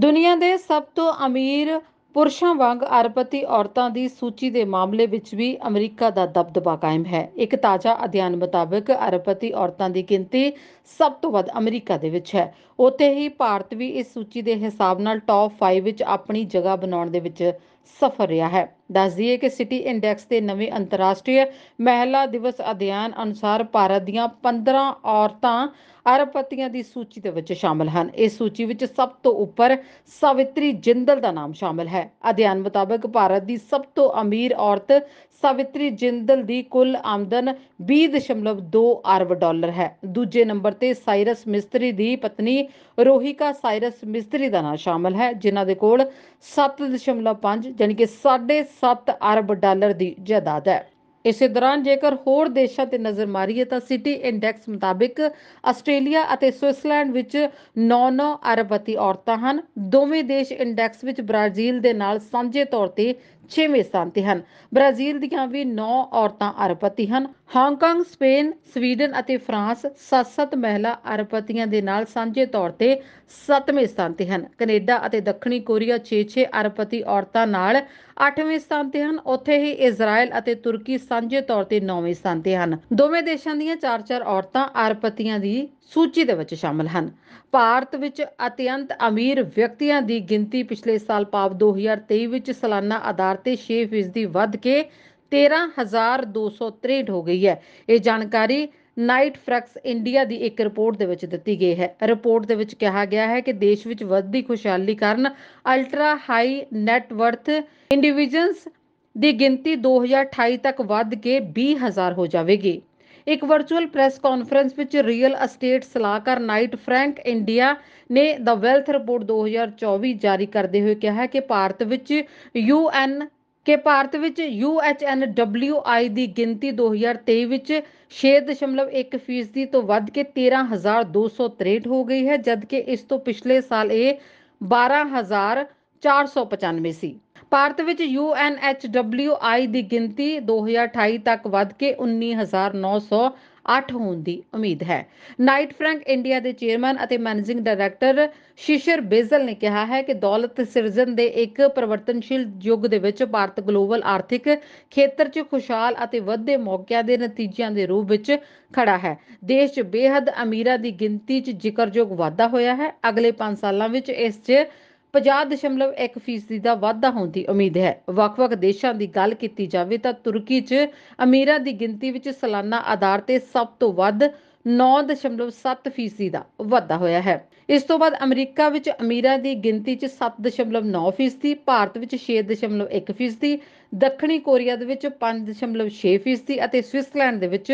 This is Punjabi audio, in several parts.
ਦੁਨੀਆ ਦੇ ਸਭ ਤੋਂ ਅਮੀਰ ਪੁਰਸ਼ਾਂ ਵਾਂਗ ਅਰਬਪਤੀ ਔਰਤਾਂ ਦੀ ਸੂਚੀ ਦੇ ਮਾਮਲੇ ਵਿੱਚ ਵੀ ਅਮਰੀਕਾ ਦਾ ਦਬਦਬਾ ਕਾਇਮ ਹੈ ਇੱਕ ਤਾਜ਼ਾ ਅਧਿਐਨ ਮੁਤਾਬਕ ਅਰਬਪਤੀ ਔਰਤਾਂ ਦੀ ਗਿਣਤੀ ਸਭ ਤੋਂ ਵੱਧ ਅਮਰੀਕਾ ਦੇ ਵਿੱਚ ਹੈ ਉੱਥੇ ਹੀ ਭਾਰਤ ਵੀ ਇਸ ਸੂਚੀ ਦੇ ਹਿਸਾਬ ਨਾਲ ਟੌਪ 5 ਵਿੱਚ ਆਪਣੀ ਜਗ੍ਹਾ ਬਣਾਉਣ ਦੇ ਵਿੱਚ ਸਫਰ ਰਿਹਾ ਹੈ ਦੱਸ ਦਈਏ ਕਿ ਸਿਟੀ ਇੰਡੈਕਸ ਦੇ ਨਵੇਂ ਅੰਤਰਰਾਸ਼ਟਰੀ ਮਹਿਲਾ ਦਿਵਸ ਅਧਿਐਨ ਅਨੁਸਾਰ ਭਾਰਤ ਦੀਆਂ 15 ਔਰਤਾਂ ਅਰਬਪਤੀਆਂ ਦੀ ਸੂਚੀ ਦੇ ਵਿੱਚ ਸ਼ਾਮਲ ਹਨ ਇਸ ਸੂਚੀ ਵਿੱਚ ਸਭ ਤੋਂ ਉੱਪਰ ਸਵਿਤਰੀ ਜਿੰਦਲ ਦਾ ਨਾਮ ਸ਼ਾਮਲ ਹੈ ਅਧਿਐਨ ਮੁਤਾਬਕ ਭਾਰਤ ਦੀ ਸਭ ਤੋਂ ਅਮੀਰ ਔਰਤ ਸਵਿਤਰੀ ਜਿੰਦਲ ਦੀ ਕੁੱਲ ਆਮਦਨ 20.2 ਅਰਬ ਡਾਲਰ ਹੈ ਦੂਜੇ ਨੰਬਰ ਤੇ ਸਾਇਰਸ ਮਿਸਤਰੀ ਦੀ ਪਤਨੀ ਰੋਹਿਕਾ ਸਾਇਰਸ ਮਿਸਤਰੀ ਦਾ ਨਾਮ ਸ਼ਾਮਲ ਹੈ ਜਿਨ੍ਹਾਂ ਦੇ ਕੋਲ 7.5 ਯਾਨੀ ਕਿ 7.5 ਅਰਬ ਡਾਲਰ ਦੀ ਜਾਇਦਾਦ ਹੈ ਇਸੇ ਦੌਰਾਨ ਜੇਕਰ ਹੋਰ ਦੇਸ਼ਾਂ ਤੇ ਨਜ਼ਰ ਮਾਰੀਏ ਤਾਂ ਸਿਟੀ ਇੰਡੈਕਸ ਮੁਤਾਬਿਕ ਆਸਟ੍ਰੇਲੀਆ ਅਤੇ ਸਵਿਟਜ਼ਰਲੈਂਡ ਵਿੱਚ 9-9 ਅਰਬਤੀ ਔਰਤਾਂ ਹਨ ਦੋਵੇਂ ਦੇਸ਼ ਇੰਡੈਕਸ ਵਿੱਚ ਬ੍ਰਾਜ਼ੀਲ ਦੇ ਨਾਲ ਸਾਂਝੇ ਤੌਰ ਤੇ 6ਵੇਂ ਸਥਾਨ ਤੇ ਹਨ ਬ੍ਰਾਜ਼ੀਲ ਦੀਆਂ ਵੀ 9 ਔਰਤਾਂ ਅਰਬਪਤੀ ਹਨ ਹਾਂਗਕਾਂਗ ਸਪੇਨ ਸਵੀਡਨ ਅਤੇ ਫਰਾਂਸ 7-7 ਮਹਿਲਾ ਅਰਬਪਤੀਆਂ ਦੇ ਨਾਲ ਸਾਂਝੇ ਤੌਰ ਤੇ 7ਵੇਂ ਸਥਾਨ ਤੇ ਹਨ ਕੈਨੇਡਾ ਅਤੇ ਦੱਖਣੀ ਕੋਰੀਆ 6-6 ਅਰਬਪਤੀ ਔਰਤਾਂ ਨਾਲ 8ਵੇਂ ਸਥਾਨ ਤੇ ਹਨ ਉੱਥੇ ਹੀ ਇਜ਼ਰਾਈਲ ਅਤੇ ਤੁਰਕੀ ਸਾਂਝੇ ਤੌਰ ਤੇ 9ਵੇਂ ਸਥਾਨ ਤੇ ਹਨ ਦੋਵੇਂ ਦੇਸ਼ਾਂ ਦੀਆਂ 4-4 ਔਰਤਾਂ ਅਰਬਪਤੀਆਂ ਦੀ ਸੂਚੀ ਦੇ ਵਿੱਚ ਸ਼ਾਮਲ ਹਨ ਭਾਰਤ ਵਿੱਚ ਅਤਿਅੰਤ ਅਮੀਰ ਵਿਅਕਤੀਆਂ ਦੀ ਗਿਣਤੀ ਪਿਛਲੇ ਸਾਲ ਪਾਵ 2023 ਵਿੱਚ ਸਾਲਾਨਾ ਆਧਾਰ ਤੇ 6% ਵੱਧ ਕੇ 13263 ਹੋ ਗਈ ਹੈ ਇਹ ਜਾਣਕਾਰੀ ਨਾਈਟ ਫ੍ਰੈਕਸ ਇੰਡੀਆ ਦੀ ਇੱਕ ਰਿਪੋਰਟ ਦੇ ਵਿੱਚ ਦਿੱਤੀ ਗਈ ਹੈ ਰਿਪੋਰਟ ਦੇ ਵਿੱਚ ਕਿਹਾ ਗਿਆ ਹੈ ਕਿ ਦੇਸ਼ ਵਿੱਚ ਵੱਧਦੀ ਖੁਸ਼ਹਾਲੀ ਕਾਰਨ ultra high net worth individuals ਦੀ ਗਿਣਤੀ 2028 ਤੱਕ ਵੱਧ ਕੇ 20000 ਹੋ ਜਾਵੇਗੀ ਇੱਕ ਵਰਚੁਅਲ ਪ੍ਰੈਸ ਕਾਨਫਰੰਸ ਵਿੱਚ ਰੀਅਲ ਅਸਟੇਟ ਸਲਾਹਕਾਰ ਨਾਈਟ ਫ੍ਰੈਂਕ ਇੰਡੀਆ ਨੇ ਦ ਵੈਲਥ ਰਿਪੋਰਟ 2024 ਜਾਰੀ ਕਰਦੇ ਹੋਏ ਕਿਹਾ ਹੈ ਕਿ ਭਾਰਤ ਵਿੱਚ ਯੂਐਨ ਕਿ ਭਾਰਤ ਵਿੱਚ ਯੂਐਚਐਨਡਬਲਯੂਆਈ ਦੀ ਗਿਣਤੀ 2023 ਵਿੱਚ 6.1% ਦੀ ਤੋਂ ਵੱਧ ਕੇ 13263 ਹੋ ਗਈ ਹੈ ਜਦਕਿ ਇਸ ਤੋਂ ਪਿਛਲੇ ਸਾਲ ਇਹ 12495 ਸੀ ਭਾਰਤ ਵਿੱਚ UNHWI ਦੀ ਗਿਣਤੀ 2028 ਤੱਕ ਵਧ ਕੇ 19908 ਹੋਣ ਦੀ ਉਮੀਦ ਹੈ ਨਾਈਟ ਫਰੈਂਕ ਇੰਡੀਆ ਦੇ ਚੇਅਰਮੈਨ ਅਤੇ ਮੈਨੇਜਿੰਗ ਡਾਇਰੈਕਟਰ ਸ਼ਿਸ਼ਰ ਬੇਜ਼ਲ ਨੇ ਕਿਹਾ ਹੈ ਕਿ ਦੌਲਤ ਸਿਰਜਣ ਦੇ ਇੱਕ ਪਰਿਵਰਤਨਸ਼ੀਲ ਯੁੱਗ ਦੇ ਵਿੱਚ ਭਾਰਤ ਗਲੋਬਲ ਆਰਥਿਕ ਖੇਤਰ 'ਚ ਖੁਸ਼ਹਾਲ ਅਤੇ ਵੱਧਦੇ ਮੌਕਿਆਂ ਦੇ ਨਤੀਜਿਆਂ ਦੇ ਰੂਪ ਵਿੱਚ ਖੜਾ ਹੈ ਦੇਸ਼ 'ਚ ਬੇਹੱਦ ਅਮੀਰਾਂ ਦੀ ਗਿਣਤੀ 'ਚ ਜ਼ਿਕਰਯੋਗ ਵਾਧਾ ਹੋਇਆ ਹੈ ਅਗਲੇ 5 ਸਾਲਾਂ ਵਿੱਚ ਇਸ 'ਚ 50.1% ਦਾ ਵਾਧਾ ਹੋਣ ਦੀ ਉਮੀਦ ਹੈ ਵੱਖ-ਵੱਖ ਦੇਸ਼ਾਂ ਦੀ ਗੱਲ ਕੀਤੀ ਜਾਵੇ ਤਾਂ ਤੁਰਕੀ 'ਚ ਅਮੀਰਾਂ ਦੀ ਗਿਣਤੀ ਵਿੱਚ ਸਾਲਾਨਾ ਆਧਾਰ ਤੇ ਸਭ ਤੋਂ ਵੱਧ 9.7% ਦਾ ਵਾਧਾ ਹੋਇਆ ਹੈ ਇਸ ਤੋਂ ਬਾਅਦ ਅਮਰੀਕਾ ਵਿੱਚ ਅਮੀਰਾਂ ਦੀ ਗਿਣਤੀ 'ਚ 7.9% ਭਾਰਤ ਵਿੱਚ 6.1% ਦੱਖਣੀ ਕੋਰੀਆ ਦੇ ਵਿੱਚ 5.6% ਅਤੇ ਸਵਿਟਜ਼ਰਲੈਂਡ ਦੇ ਵਿੱਚ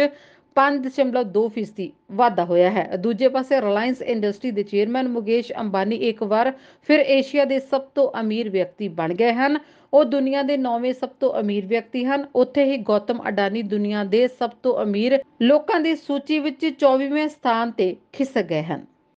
5.2 ਫੀਸਦੀ ਵਾਧਾ ਹੋਇਆ ਹੈ ਦੂਜੇ ਪਾਸੇ ਰਿਲਾਇੰਸ ਇੰਡਸਟਰੀ ਦੇ ਚੇਅਰਮੈਨ ਮੁਕੇਸ਼ ਅੰਬਾਨੀ ਇੱਕ ਵਾਰ ਫਿਰ ਏਸ਼ੀਆ ਦੇ ਸਭ ਤੋਂ ਅਮੀਰ ਵਿਅਕਤੀ ਬਣ ਗਏ ਹਨ ਉਹ ਦੁਨੀਆ ਦੇ ਨੌਵੇਂ ਸਭ ਤੋਂ ਅਮੀਰ ਵਿਅਕਤੀ ਹਨ ਉੱਥੇ ਹੀ ਗੌਤਮ ਅਡਾਨੀ ਦੁਨੀਆ ਦੇ ਸਭ ਤੋਂ ਅਮੀਰ ਲੋਕਾਂ ਦੀ ਸੂਚੀ ਵਿੱਚ 24ਵੇਂ ਸਥਾਨ ਤੇ ਖਿਸਕ ਗਏ ਹਨ